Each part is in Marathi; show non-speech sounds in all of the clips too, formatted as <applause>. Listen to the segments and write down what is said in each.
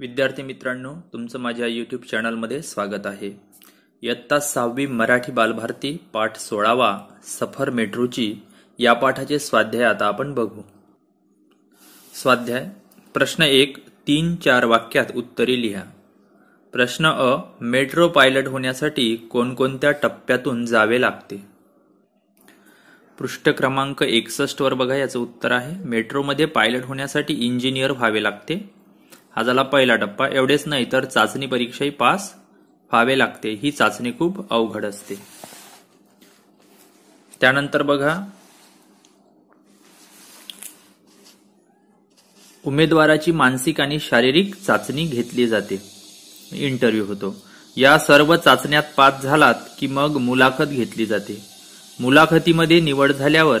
विद्यार्थी मित्रांनो तुमचं माझ्या यूट्यूब चॅनलमध्ये स्वागत आहे इयत्ता सहावी मराठी बालभारती पाठ सोळावा सफर मेट्रोची या पाठाचे स्वाध्याय आता आपण बघू स्वाध्याय प्रश्न एक तीन चार वाक्यात उत्तरे लिहा प्रश्न अ मेट्रो पायलट होण्यासाठी कोणकोणत्या टप्प्यातून जावे लागते पृष्ठ क्रमांक वर बघा याचं उत्तर आहे मेट्रोमध्ये पायलट होण्यासाठी इंजिनियर व्हावे लागते हा झाला पहिला टप्पा एवढेच नाही तर चाचणी परीक्षाही पास व्हावे लागते ही चाचणी खूप अवघड असते त्यानंतर बघा उमेदवाराची मानसिक आणि शारीरिक चाचणी घेतली जाते इंटरव्ह्यू होतो या सर्व चाचण्यात पास झालात की मग मुलाखत घेतली जाते मुलाखतीमध्ये निवड झाल्यावर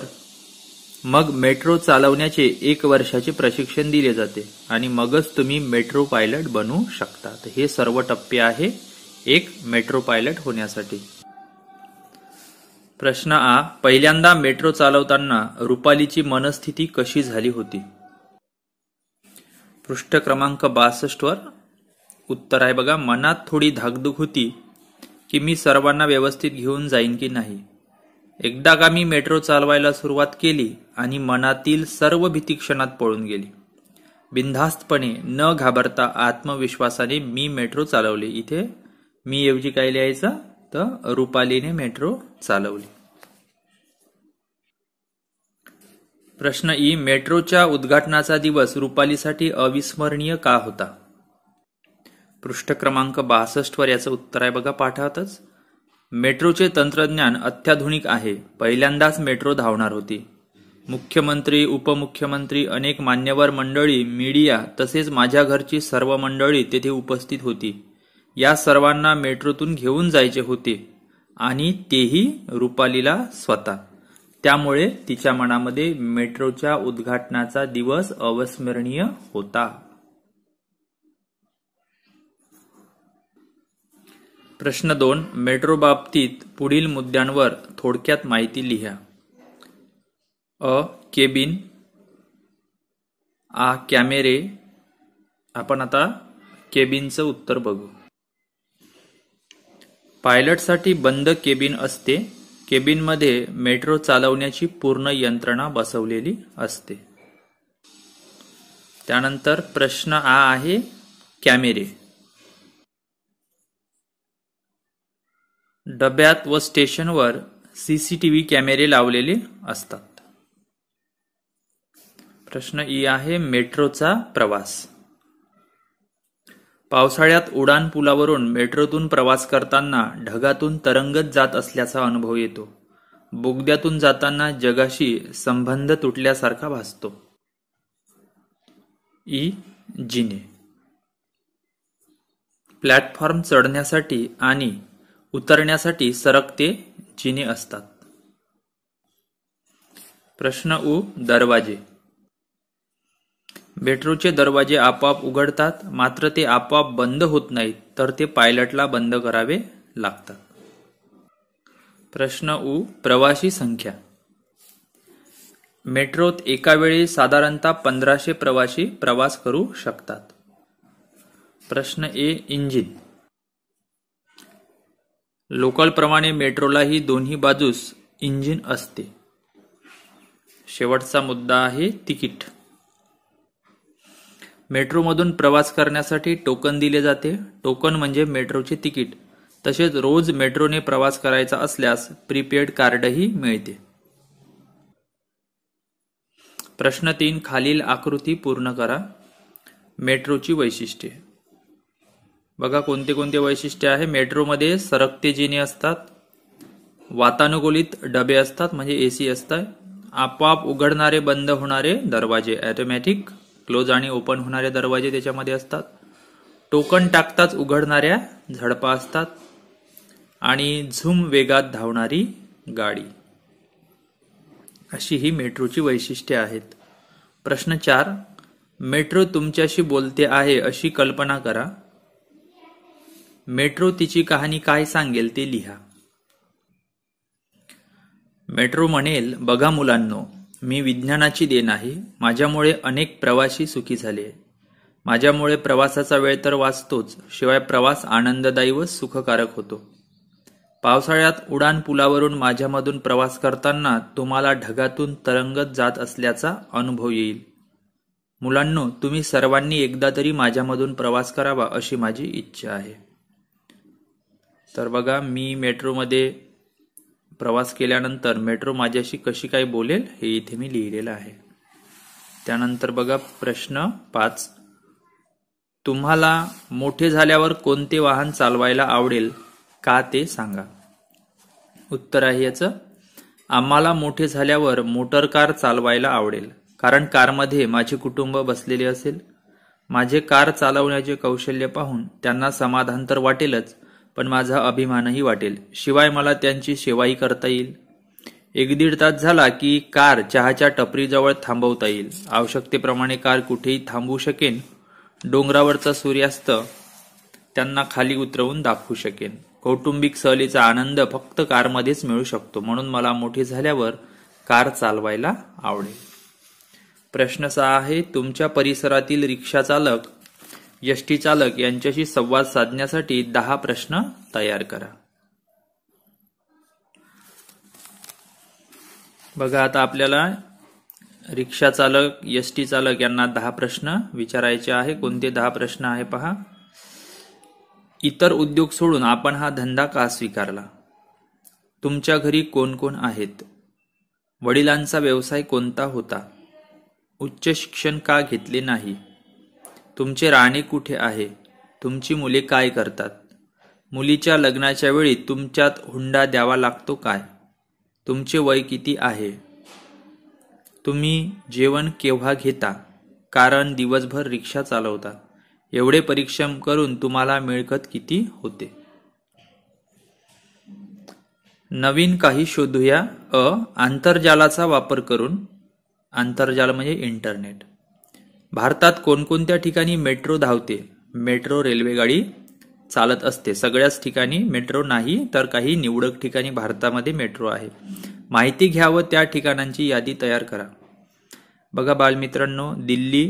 मग मेट्रो चालवण्याचे एक वर्षाचे प्रशिक्षण दिले जाते आणि मगच तुम्ही मेट्रो पायलट बनू शकता हे सर्व टप्पे आहे एक मेट्रो पायलट होण्यासाठी प्रश्न आ पहिल्यांदा मेट्रो चालवताना रुपालीची मनस्थिती कशी झाली होती पृष्ठ क्रमांक बासष्ट वर उत्तर आहे बघा मनात थोडी धाकधूक होती की मी सर्वांना व्यवस्थित घेऊन जाईन की नाही एकदा का मी मेट्रो चालवायला सुरुवात केली आणि मनातील सर्व भीती क्षणात पळून गेली बिनधास्तपणे न घाबरता आत्मविश्वासाने मी मेट्रो चालवले इथे मी ऐवजी काय लिहायचं तर रुपालीने मेट्रो चालवली प्रश्न ई मेट्रोच्या उद्घाटनाचा दिवस रुपालीसाठी अविस्मरणीय का होता पृष्ठ क्रमांक बासष्ट वर याचं उत्तर आहे बघा पाठातच मेट्रोचे तंत्रज्ञान अत्याधुनिक आहे पहिल्यांदाच मेट्रो धावणार होती मुख्यमंत्री उपमुख्यमंत्री अनेक मान्यवर मंडळी मीडिया तसेच माझ्या घरची सर्व मंडळी तेथे उपस्थित होती या सर्वांना मेट्रोतून घेऊन जायचे होते आणि तेही रुपालीला स्वतः त्यामुळे तिच्या मनामध्ये मेट्रोच्या उद्घाटनाचा दिवस अविस्मरणीय होता प्रश्न दोन मेट्रो बाबतीत पुढील मुद्द्यांवर थोडक्यात माहिती लिहा अ केबिन आ कॅमेरे आपण आता केबिनचं उत्तर बघू पायलटसाठी बंद केबिन असते केबिनमध्ये मेट्रो चालवण्याची पूर्ण यंत्रणा बसवलेली असते त्यानंतर प्रश्न आ आहे कॅमेरे डब्यात व स्टेशनवर सीसीटीव्ही कॅमेरे लावलेले असतात प्रश्न ई आहे मेट्रोचा प्रवास पावसाळ्यात उडान पुलावरून मेट्रोतून प्रवास करताना ढगातून तरंगत जात असल्याचा अनुभव येतो बोगद्यातून जाताना जगाशी संबंध तुटल्यासारखा भासतो ई जिने प्लॅटफॉर्म चढण्यासाठी आणि उतरण्यासाठी सरकते जिने असतात प्रश्न उ दरवाजे मेट्रोचे दरवाजे आपोआप उघडतात मात्र ते आपोआप बंद होत नाहीत तर ते पायलटला बंद करावे लागतात प्रश्न उ प्रवासी संख्या मेट्रोत एका वेळी साधारणतः पंधराशे प्रवासी प्रवास करू शकतात प्रश्न ए इंजिन लोकलप्रमाणे मेट्रोलाही दोन्ही बाजूस इंजिन असते शेवटचा मुद्दा आहे तिकीट मेट्रोमधून प्रवास करण्यासाठी टोकन दिले जाते टोकन म्हणजे मेट्रोचे तिकीट तसेच रोज मेट्रोने प्रवास करायचा असल्यास प्रीपेड कार्डही मिळते प्रश्न तीन खालील आकृती पूर्ण करा मेट्रोची वैशिष्ट्ये बघा कोणते कोणते वैशिष्ट्य आहे मेट्रोमध्ये सरकते जिने असतात वातानुकूलित डबे असतात म्हणजे एसी असतात आपोआप उघडणारे बंद होणारे दरवाजे ऑटोमॅटिक क्लोज आणि ओपन होणारे दरवाजे त्याच्यामध्ये असतात टोकन टाकताच उघडणाऱ्या झडपा असतात आणि झूम वेगात धावणारी गाडी अशी ही मेट्रोची वैशिष्ट्ये आहेत प्रश्न चार मेट्रो तुमच्याशी बोलते आहे अशी कल्पना करा मेट्रो तिची कहाणी काय सांगेल ते लिहा मेट्रो म्हणेल बघा मुलांनो मी विज्ञानाची देण आहे माझ्यामुळे अनेक प्रवासी सुखी झाले माझ्यामुळे प्रवासाचा वेळ तर वाचतोच शिवाय प्रवास आनंददायी व सुखकारक होतो पावसाळ्यात उडान पुलावरून माझ्यामधून प्रवास करताना तुम्हाला ढगातून तरंगत जात असल्याचा अनुभव येईल मुलांनो तुम्ही सर्वांनी एकदा तरी माझ्यामधून प्रवास करावा अशी माझी इच्छा आहे तर बघा मी मेट्रोमध्ये प्रवास केल्यानंतर मेट्रो माझ्याशी कशी काय बोलेल हे इथे मी लिहिलेलं आहे त्यानंतर बघा प्रश्न पाच तुम्हाला मोठे झाल्यावर कोणते वाहन चालवायला आवडेल का ते सांगा उत्तर आहे याचं आम्हाला मोठे झाल्यावर मोटर कार चालवायला आवडेल कारण कारमध्ये माझे कुटुंब बसलेले असेल माझे कार चालवण्याचे कौशल्य पाहून त्यांना समाधान तर वाटेलच पण माझा अभिमानही वाटेल शिवाय मला त्यांची सेवाही करता येईल एक दीड तास झाला की कार चहाच्या टपरीजवळ थांबवता येईल आवश्यकतेप्रमाणे कार कुठेही थांबवू शकेन डोंगरावरचा सूर्यास्त त्यांना खाली उतरवून दाखवू शकेन कौटुंबिक सहलीचा आनंद फक्त कारमध्येच मिळू शकतो म्हणून मला मोठी झाल्यावर कार चालवायला आवडेल प्रश्न असा आहे तुमच्या परिसरातील रिक्षा चालक यष्टी चालक यांच्याशी संवाद साधण्यासाठी दहा प्रश्न तयार करा बघा आता आपल्याला रिक्षा चालक यष्टी चालक यांना दहा प्रश्न विचारायचे आहे कोणते दहा प्रश्न आहे पहा इतर उद्योग सोडून आपण हा धंदा का स्वीकारला तुमच्या घरी कोण कोण आहेत वडिलांचा व्यवसाय कोणता होता उच्च शिक्षण का घेतले नाही तुमचे राणे कुठे आहे तुमची मुले काय करतात मुलीच्या लग्नाच्या वेळी तुमच्यात हुंडा द्यावा लागतो काय तुमचे वय किती आहे तुम्ही जेवण केव्हा घेता कारण दिवसभर रिक्षा चालवता एवढे परिश्रम करून तुम्हाला मिळकत किती होते नवीन काही शोधूया अ आंतरजालाचा वापर करून आंतरजाल म्हणजे इंटरनेट भारतात कोणकोणत्या ठिकाणी मेट्रो धावते मेट्रो रेल्वेगाडी चालत असते सगळ्याच ठिकाणी मेट्रो नाही तर काही निवडक ठिकाणी भारतामध्ये मेट्रो आहे माहिती घ्या व त्या ठिकाणांची यादी तयार करा बघा बालमित्रांनो दिल्ली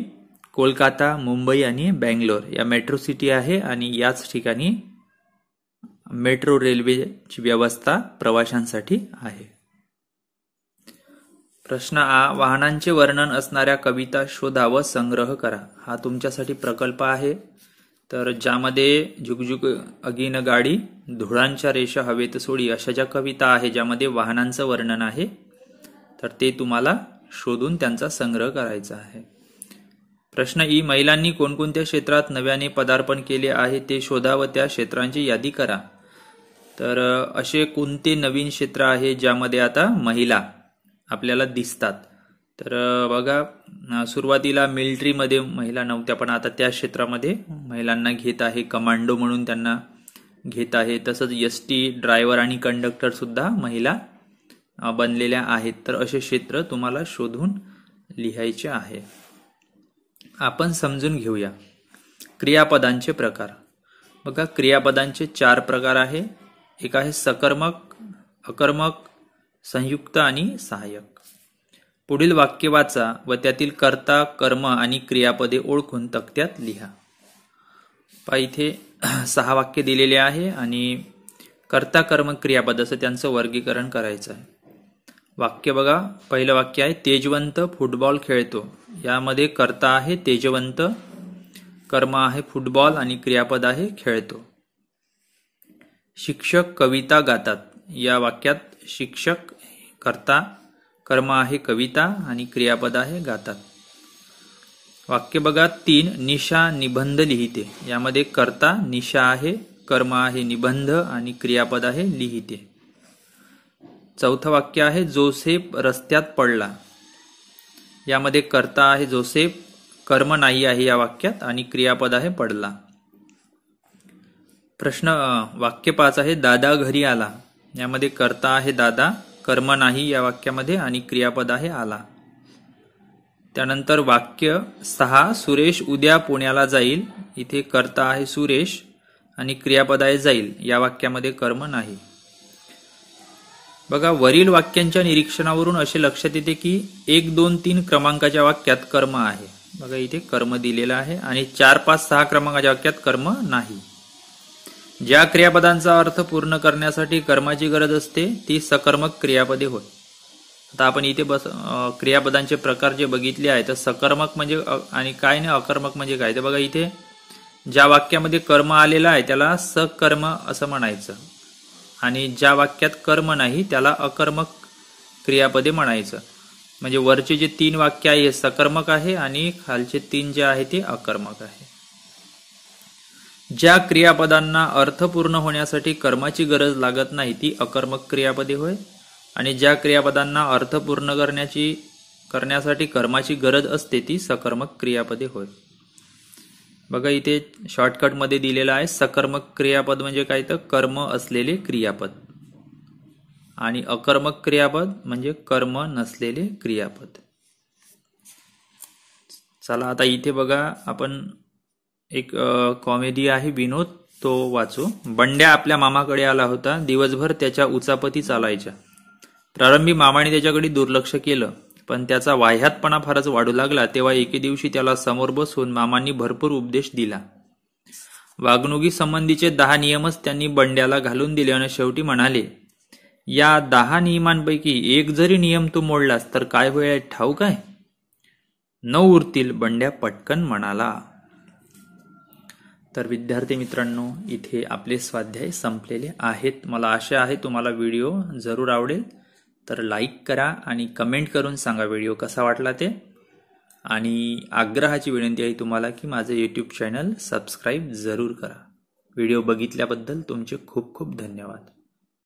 कोलकाता मुंबई आणि बँगलोर या मेट्रो सिटी आहे आणि याच ठिकाणी मेट्रो रेल्वेची व्यवस्था प्रवाशांसाठी आहे प्रश्न आ वाहनांचे वर्णन असणाऱ्या कविता शोधा व संग्रह करा हा तुमच्यासाठी प्रकल्प आहे तर ज्यामध्ये झुकझुक अगीन गाडी धुळांच्या रेषा हवेत सोडी अशा ज्या कविता आहे ज्यामध्ये वाहनांचं वर्णन आहे तर ते तुम्हाला शोधून त्यांचा संग्रह करायचा आहे प्रश्न ई महिलांनी कोणकोणत्या क्षेत्रात नव्याने पदार्पण केले आहे ते शोधा व त्या क्षेत्रांची यादी करा तर असे कोणते नवीन क्षेत्र आहे ज्यामध्ये आता महिला आपल्याला दिसतात तर बघा सुरुवातीला मिलिटरीमध्ये महिला नव्हत्या पण आता त्या क्षेत्रामध्ये महिलांना घेत आहे कमांडो म्हणून त्यांना घेत आहे तसंच एस टी ड्रायव्हर आणि कंडक्टर सुद्धा महिला बनलेल्या आहेत तर असे क्षेत्र तुम्हाला शोधून लिहायचे आहे आपण समजून घेऊया क्रियापदांचे प्रकार बघा क्रियापदांचे चार प्रकार आहे एक आहे सकर्मक अकर्मक संयुक्त आणि सहाय्यक पुढील वाक्य वाचा व त्यातील कर्ता कर्म आणि क्रियापदे ओळखून तक्त्यात लिहा पा इथे <clears throat> सहा वाक्य दिलेले आहे आणि कर्ता कर्म क्रियापद असं त्यांचं वर्गीकरण करायचं आहे वाक्य बघा पहिलं वाक्य आहे तेजवंत फुटबॉल खेळतो यामध्ये कर्ता आहे तेजवंत कर्म आहे फुटबॉल आणि क्रियापद आहे खेळतो शिक्षक कविता गातात या वाक्यात शिक्षक करता कर्म आहे कविता आणि क्रियापद आहे गातात वाक्य बघा तीन निशा निबंध लिहिते यामध्ये कर्ता निशा आहे कर्म आहे निबंध आणि क्रियापद आहे लिहिते चौथं वाक्य आहे जोसेफ रस्त्यात पडला यामध्ये कर्ता आहे जोसेफ कर्म नाही आहे या वाक्यात आणि क्रियापद आहे पडला प्रश्न वाक्य पाच आहे दादा घरी आला यामध्ये कर्ता आहे दादा कर्म नाही या वाक्यामध्ये आणि क्रियापद आहे आला त्यानंतर वाक्य सहा सुरेश उद्या पुण्याला जाईल इथे कर्ता आहे सुरेश आणि क्रियापद आहे जाईल या वाक्यामध्ये कर्म नाही बघा वरील वाक्यांच्या निरीक्षणावरून असे लक्षात येते की एक दोन तीन क्रमांकाच्या वाक्यात कर्म आहे बघा इथे कर्म दिलेलं आहे आणि चार पाच सहा क्रमांकाच्या वाक्यात कर्म नाही ज्या क्रियापदांचा अर्थ पूर्ण करण्यासाठी कर्माची गरज असते ती सकर्मक क्रियापदे होय आता आपण इथे बस क्रियापदांचे प्रकार जे बघितले आहे तर सकर्मक म्हणजे आणि काय नाही अकर्मक म्हणजे काय ते बघा इथे ज्या वाक्यामध्ये कर्म आलेला आहे त्याला सकर्म असं म्हणायचं आणि ज्या वाक्यात कर्म नाही त्याला अकर्मक क्रियापदे म्हणायचं म्हणजे वरचे जे तीन वाक्य आहे हे सकर्मक आहे आणि खालचे तीन जे आहे ते अकर्मक आहे ज्या क्रियापदांना अर्थपूर्ण होण्यासाठी कर्माची गरज लागत नाही ती अकर्मक क्रियापदे होय आणि ज्या क्रियापदांना अर्थपूर्ण करण्याची करण्यासाठी कर्माची गरज असते ती सकर्मक क्रियापदे होय बघा इथे शॉर्टकटमध्ये दिलेलं आहे सकर्मक क्रियापद म्हणजे काय तर कर्म असलेले क्रियापद आणि अकर्मक क्रियापद म्हणजे कर्म नसलेले क्रियापद चला आता इथे बघा आपण एक कॉमेडी आहे विनोद तो वाचू बंड्या आपल्या मामाकडे आला होता दिवसभर त्याच्या उचापती चालायच्या प्रारंभी मामाने त्याच्याकडे दुर्लक्ष केलं पण त्याचा वाह्यातपणा फारच वाढू लागला तेव्हा एके दिवशी त्याला समोर बसून मामांनी भरपूर उपदेश दिला वागणुकीसंबंधीचे दहा नियमच त्यांनी बंड्याला घालून दिले आणि शेवटी म्हणाले या दहा नियमांपैकी एक जरी नियम तू मोडलास तर काय होईल ठाऊ काय न उरतील बंड्या पटकन म्हणाला तर विद्यार्थी मित्रांनो इथे आपले स्वाध्याय संपलेले आहेत मला आशा आहे तुम्हाला व्हिडिओ जरूर आवडेल तर लाईक करा आणि कमेंट करून सांगा व्हिडिओ कसा वाटला ते आणि आग्रहाची विनंती आहे तुम्हाला की माझं यूट्यूब चॅनल सबस्क्राईब जरूर करा व्हिडिओ बघितल्याबद्दल तुमचे खूप खूप धन्यवाद